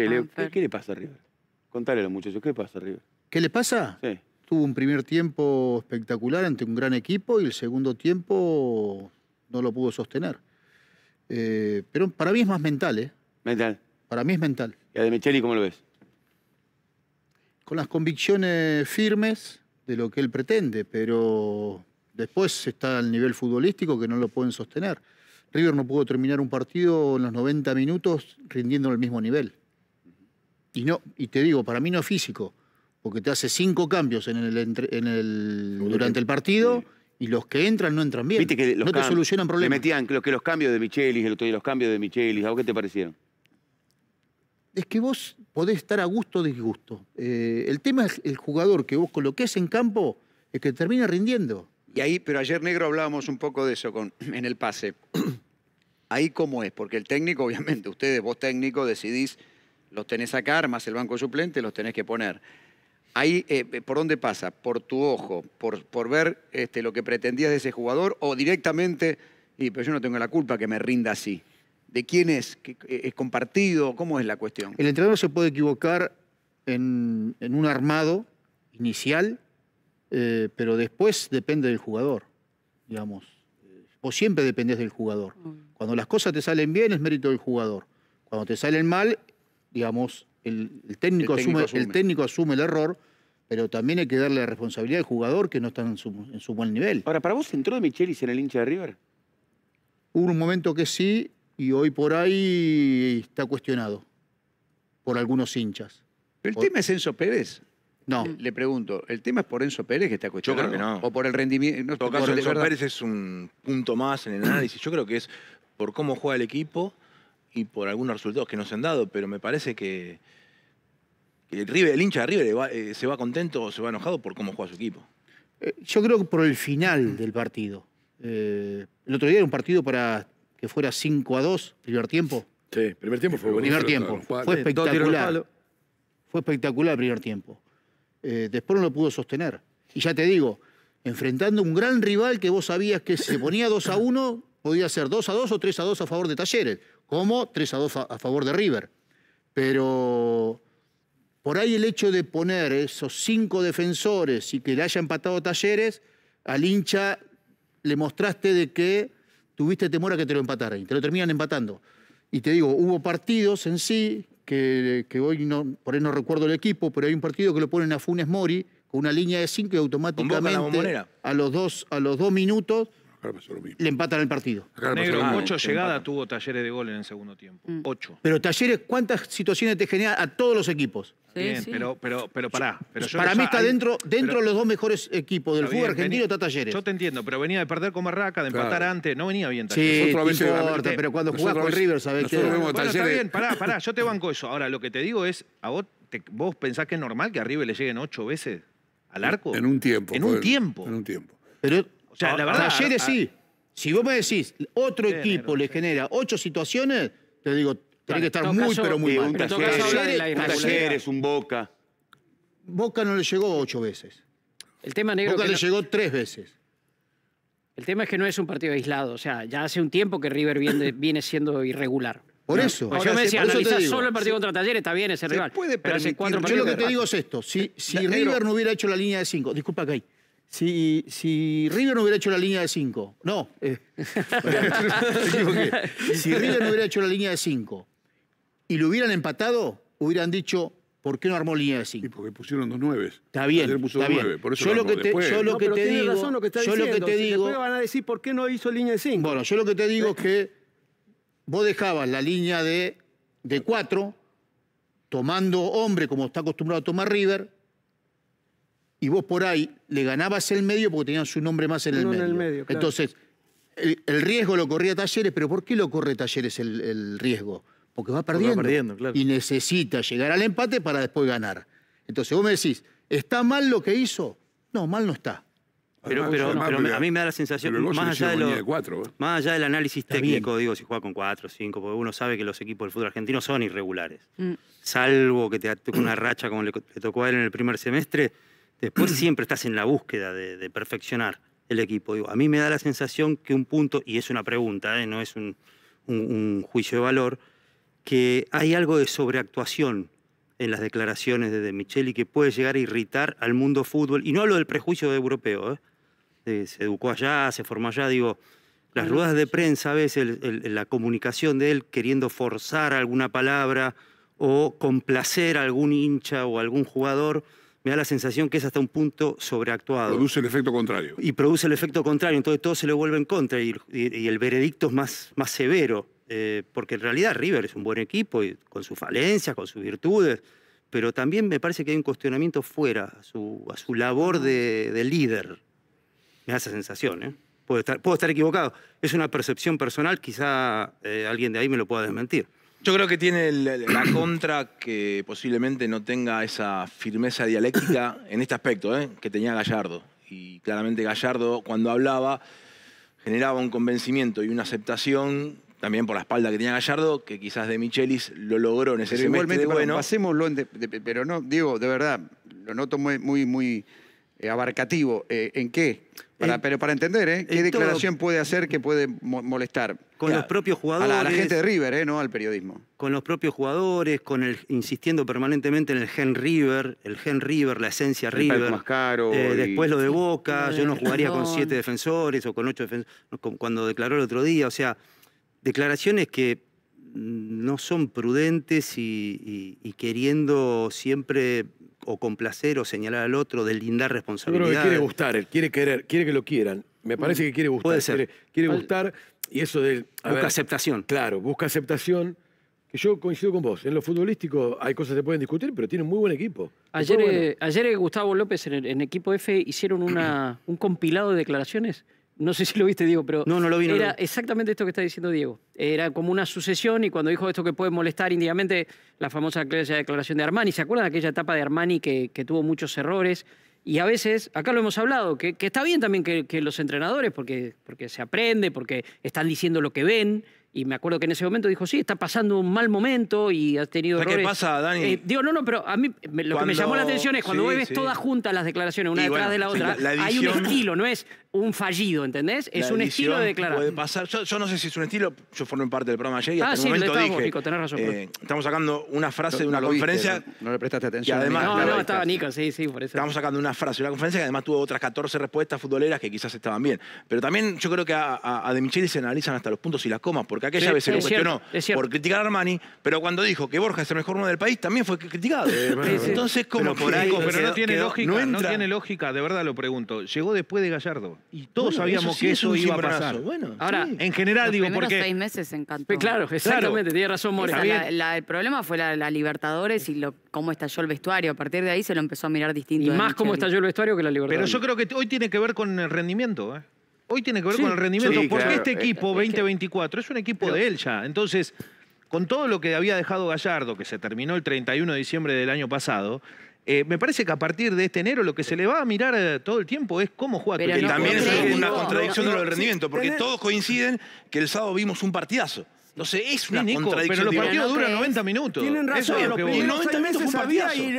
¿qué, le pasa a River? Contale a los muchachos, ¿qué le pasa a River? ¿Qué le pasa? Sí. Tuvo un primer tiempo espectacular ante un gran equipo y el segundo tiempo no lo pudo sostener. Eh, pero para mí es más mental, ¿eh? Mental. Para mí es mental. ¿Y a De Micheli cómo lo ves? Con las convicciones firmes de lo que él pretende, pero después está el nivel futbolístico que no lo pueden sostener. River no pudo terminar un partido en los 90 minutos rindiendo el mismo nivel. Y, no, y te digo, para mí no es físico, porque te hace cinco cambios en el, en el durante el partido. Y los que entran no entran bien. que no te solucionan problemas. Le metían los, cambios de Michelis, el otro los cambios de Michelis, ¿a vos qué te parecieron? Es que vos podés estar a gusto o disgusto. Eh, el tema es el jugador que vos coloques en campo, es que termina rindiendo. Y ahí, pero ayer negro hablábamos un poco de eso con, en el pase. ahí cómo es, porque el técnico, obviamente, ustedes, vos técnico, decidís los tenés acá, más el banco suplente, los tenés que poner. Ahí, eh, eh, ¿por dónde pasa? ¿Por tu ojo? ¿Por, por ver este, lo que pretendías de ese jugador? ¿O directamente, y, pero yo no tengo la culpa que me rinda así? ¿De quién es? Eh, ¿Es compartido? ¿Cómo es la cuestión? El entrenador se puede equivocar en, un armado inicial, pero después depende del jugador, digamos. Vos siempre dependés del jugador. Mm. Cuando las cosas te salen bien es mérito del jugador. Cuando te salen mal digamos, el, técnico, asume, el, error, pero también hay que darle la responsabilidad al jugador que no está en su, buen nivel. Ahora, ¿para vos entró de Michelis en el hincha de River? Hubo un momento que sí, y hoy por ahí está cuestionado por algunos hinchas. el tema es Enzo Pérez. No. Le pregunto, ¿el tema es por Enzo Pérez que está cuestionado? Yo creo que no. ¿O por el rendimiento? No, Enzo Pérez es un punto más en el análisis. Yo creo que es por cómo juega el equipo y por algunos resultados que nos han dado, pero me parece que, el, hincha de River eh, se va contento o se va enojado por cómo juega su equipo. Eh, yo creo que por el final del partido. Eh, el otro día era un partido para que fuera 5 a 2, primer tiempo. Sí, primer tiempo fue buenísimo. Primer tiempo. Fue espectacular. Fue espectacular el primer tiempo. después no lo pudo sostener. Y ya te digo, enfrentando un gran rival que vos sabías que se ponía 2 a 1, podía ser 2 a 2 o 3 a 2 a favor de Talleres, como 3 a 2 a, favor de River. Pero por ahí el hecho de poner esos cinco defensores y que le haya empatado Talleres, al hincha le mostraste de que tuviste temor a que te lo empataran y te lo terminan empatando. Y te digo, hubo partidos en sí, que, hoy por ahí no recuerdo el equipo, pero hay un partido que lo ponen a Funes Mori con una línea de cinco y automáticamente a los, dos, a los dos minutos le empatan el partido. Acá ocho llegadas tuvo Talleres de gol en el segundo tiempo. Mm. Ocho. Pero Talleres, ¿cuántas situaciones te genera a todos los equipos? bien, Pero, pero, pero pará. Para mí está dentro, dentro de los dos mejores equipos del fútbol argentino, está Talleres. Yo te entiendo, pero venía de perder con Barraca, de empatar antes, no venía bien Talleres. Sí, pero cuando jugás con River, sabés que... está bien, pará, pará, yo te banco eso. Ahora, lo que te digo es, vos, vos pensás que es normal que a River le lleguen ocho veces al arco. En un tiempo. En un tiempo. En un tiempo. Pero o sea, la verdad. Talleres sí. Si vos me decís, otro equipo le genera ocho situaciones, te digo, tiene que estar muy, pero muy eh, mal. Un talleres, un Boca. Boca no le llegó ocho veces. El tema negro Boca le llegó tres veces. El tema es que no es un partido aislado. O sea, ya hace un tiempo que River viene, siendo irregular. Por eso. yo me decía, solo el partido contra Talleres, está bien ese rival. Puede pero cuatro yo lo que te digo es esto. Si, si River no hubiera hecho la línea de cinco, disculpa, hay si, si, River no hubiera hecho la línea de 5, no, si River no hubiera hecho la línea de 5 y lo hubieran empatado, hubieran dicho, ¿por qué no armó línea de 5? porque pusieron dos nueves. Está bien. está bien. yo lo, que te, no, te digo, yo lo que te digo, van a decir por qué no hizo línea de 5. Bueno, yo lo que te digo es que vos dejabas la línea de 4 tomando hombre como está acostumbrado a tomar River y vos por ahí le ganabas el medio porque tenían su nombre más en el, medio. Entonces, el, riesgo lo corría Talleres, pero ¿por qué lo corre Talleres el, riesgo? Porque va perdiendo. Y necesita llegar al empate para después ganar. Entonces vos me decís, ¿está mal lo que hizo? No, mal no está. Pero, a mí me da la sensación, más allá, cuatro, ¿eh? más allá del análisis técnico, digo, si juega con cuatro, cinco, porque uno sabe que los equipos del fútbol argentino son irregulares. Mm. Salvo que te toque una racha como le, tocó a él en el primer semestre, Después siempre estás en la búsqueda de, perfeccionar el equipo. a mí me da la sensación que un punto, y es una pregunta, ¿eh? no es un, juicio de valor, que hay algo de sobreactuación en las declaraciones de, de Micheli que puede llegar a irritar al mundo fútbol. Y no hablo del prejuicio europeo, ¿eh? se educó allá, se formó allá, digo, las ruedas de prensa, a veces la comunicación de él queriendo forzar alguna palabra o complacer a algún hincha o algún jugador me da la sensación que es hasta un punto sobreactuado. Produce el efecto contrario. Y produce el efecto contrario, entonces todo se le vuelve en contra y, el veredicto es más, severo, eh, porque en realidad River es un buen equipo, y, con sus falencias, con sus virtudes, pero también me parece que hay un cuestionamiento fuera a su, labor de, líder. Me da esa sensación, ¿eh? Puedo estar, puedo estar equivocado. Es una percepción personal, quizá eh, alguien de ahí me lo pueda desmentir. Yo creo que tiene la contra que posiblemente no tenga esa firmeza dialéctica en este aspecto ¿eh? que tenía Gallardo. Y claramente Gallardo cuando hablaba generaba un convencimiento y una aceptación también por la espalda que tenía Gallardo, que quizás de Michelis lo logró en ese momento. bueno, pero no, digo, de verdad, lo noto muy, muy, muy eh, abarcativo. Eh, ¿En qué? pero para entender, ¿eh? ¿Qué declaración puede hacer que puede molestar? Con los propios jugadores. A la, gente de River, No al periodismo. Con los propios jugadores, con insistiendo permanentemente en el gen River, el gen River, la esencia el River. Más caro. Después lo de Boca, yo no jugaría con siete defensores o con ocho defensores, cuando declaró el otro día. O sea, declaraciones que no son prudentes y queriendo siempre o complacer o señalar al otro, deslindar responsabilidades. Yo quiere gustar, quiere querer, quiere que lo quieran. Me mm, parece que quiere gustar. Puede ser. Quiere, gustar y eso del... Busca aceptación. Claro, busca aceptación. Yo coincido con vos. En lo futbolístico hay cosas que pueden discutir, pero tiene muy buen equipo. Ayer, eh, ayer eh, Gustavo López en, Equipo F hicieron una, un compilado de declaraciones no sé si lo viste, Diego, pero. No, no lo Era exactamente esto que está diciendo Diego. Era como una sucesión, y cuando dijo esto que puede molestar índigamente, la famosa declaración de Armani. ¿Se acuerdan de aquella etapa de Armani que, que tuvo muchos errores? Y a veces, acá lo hemos hablado, que, está bien también que, los entrenadores, porque, porque se aprende, porque están diciendo lo que ven, y me acuerdo que en ese momento dijo, sí, está pasando un mal momento y has tenido errores. ¿Qué pasa, Dani? Eh, digo, no, no, pero a mí lo que me llamó la atención es cuando ves todas juntas las declaraciones, una detrás de la otra, hay un estilo, no es un fallido, ¿entendés? Es un estilo de declarar. Puede pasar. Yo, no sé si es un estilo, yo formé parte del programa ayer y ah, hasta el momento dije... Eh, estamos sacando una frase de una conferencia... no, le prestaste atención. no, no, estaba Nico, sí, sí, por eso. Estamos sacando una frase de una conferencia que además tuvo otras 14 respuestas futboleras que quizás estaban bien. Pero también yo creo que a, a, De Micheli se analizan hasta los puntos y las comas, porque aquella vez se lo cuestionó por criticar a Armani, pero cuando dijo que Borja es el mejor uno del país, también fue criticado. Entonces, ¿cómo? por ahí. Pero no tiene lógica, no, tiene lógica, de verdad lo pregunto. Llegó después de Gallardo y todos sabíamos que eso iba a pasar. Bueno, Ahora, en general, digo, porque. seis meses encantó. claro, exactamente, claro. tiene razón More. el problema fue la, la Libertadores y lo, cómo estalló el vestuario. A partir de ahí se lo empezó a mirar distinto. Y más cómo estalló el vestuario que la Libertadores. Pero yo creo que hoy tiene que ver con el rendimiento, ¿eh? hoy tiene que ver con el rendimiento, porque este, este equipo 2024 es, un equipo de él ya. Entonces, con todo lo que había dejado Gallardo, que se terminó el 31 de diciembre del año pasado, eh, me parece que a partir de este enero lo que se le va a mirar eh, todo el tiempo es cómo juega. Pero también es una contradicción de lo del rendimiento, porque todos coinciden que el sábado vimos un partidazo. No sé, es una contradicción. Pero los partidos duran 90 minutos. Tienen razón, Eso los 90 minutos sabía y,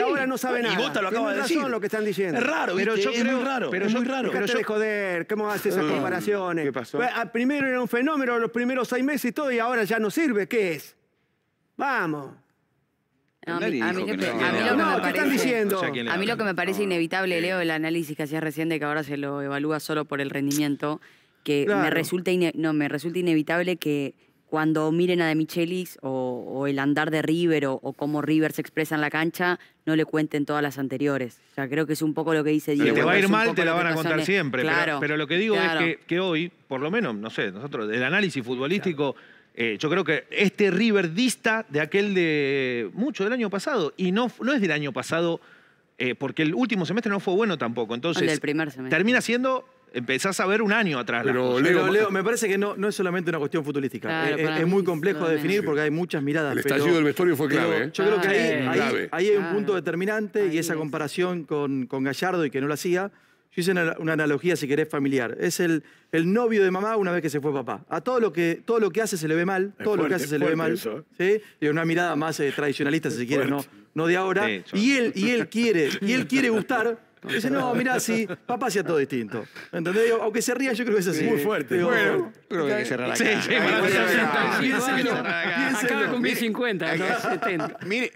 ahora no sabe nada. Y Gota lo acaba de decir. lo que están diciendo. Es raro, pero yo es muy raro. Pero es muy raro. Pero yo... joder, ¿cómo haces esas ah, comparaciones? ¿Qué pasó? Ah, primero era un fenómeno los primeros seis meses y todo, y ahora ya no sirve. ¿Qué es? Vamos. a mí, lo que me parece, inevitable, eh. Leo, el análisis que hacías recién de que ahora se lo evalúa solo por el rendimiento, que me resulta no, me resulta inevitable que cuando miren a De Michelis o, el andar de River o, cómo River se expresa en la cancha, no le cuenten todas las anteriores. O creo que es un poco lo que dice Diego. Si te va a ir mal, te la van a contar siempre. Claro, pero, lo que digo es que, hoy, por lo menos, no sé, nosotros, del análisis futbolístico, eh, yo creo que este River dista de aquel de mucho del año pasado. Y no, no es del año pasado, eh, porque el último semestre no fue bueno tampoco. Entonces, el primer semestre. termina siendo Empezás a ver un año atrás. Pero, Leo, me parece que no, no es solamente una cuestión futurística. Eh, eh, es, muy complejo de definir porque hay muchas miradas. El estallido del vestuario fue clave. ¿eh? Yo creo que ah, ahí, hay un ah, punto determinante y esa comparación con, con, Gallardo y que no lo hacía. Yo hice una, analogía, si querés, familiar. Es el, el novio de mamá una vez que se fue papá. A todo lo que, todo lo que hace se le ve mal. todo lo que hace se le ve mal. una mirada más tradicionalista, si quieres, no, no de ahora. y, él, y, él quiere, y él quiere gustar Dice, no, mirá, sí, papá hacía todo distinto. ¿Entendés? aunque se ría yo creo que es así. Muy fuerte. bueno, creo que hay que cerrar la Acaba con 1050, no 70. Miren.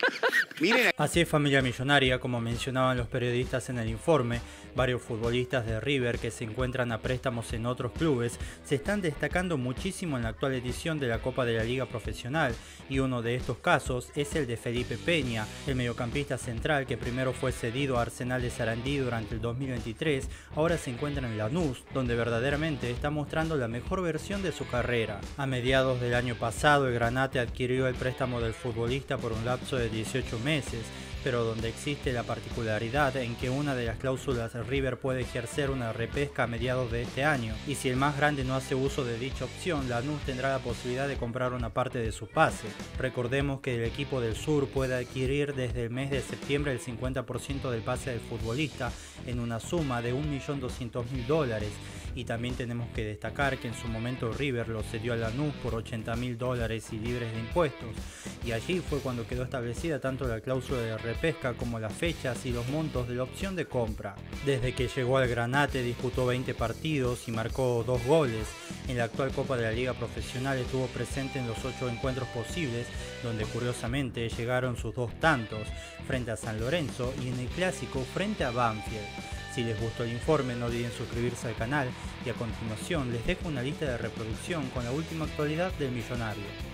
Así es Familia Millonaria, como mencionaban los periodistas en el informe, Varios futbolistas de River que se encuentran a préstamos en otros clubes se están destacando muchísimo en la actual edición de la Copa de la Liga Profesional y uno de estos casos es el de Felipe Peña, el mediocampista central que primero fue cedido a Arsenal de Sarandí durante el 2023, ahora se encuentra en Lanús, donde verdaderamente está mostrando la mejor versión de su carrera. A mediados del año pasado el Granate adquirió el préstamo del futbolista por un lapso de 18 meses, pero donde existe la particularidad en que una de las cláusulas River puede ejercer una repesca a mediados de este año, y si el más grande no hace uso de dicha opción, Lanús tendrá la posibilidad de comprar una parte de su pase. Recordemos que el equipo del sur puede adquirir desde el mes de septiembre el 50% del pase del futbolista en una suma de 1.200.000 dólares y también tenemos que destacar que en su momento River lo cedió a Lanús por 80 mil dólares y libres de impuestos. Y allí fue cuando quedó establecida tanto la cláusula de repesca como las fechas y los montos de la opción de compra. Desde que llegó al Granate disputó 20 partidos y marcó dos goles. En la actual Copa de la Liga Profesional estuvo presente en los 8 encuentros posibles, donde curiosamente llegaron sus dos tantos, frente a San Lorenzo y en el Clásico frente a Banfield. Si les gustó el informe no olviden suscribirse al canal y a continuación les dejo una lista de reproducción con la última actualidad del millonario.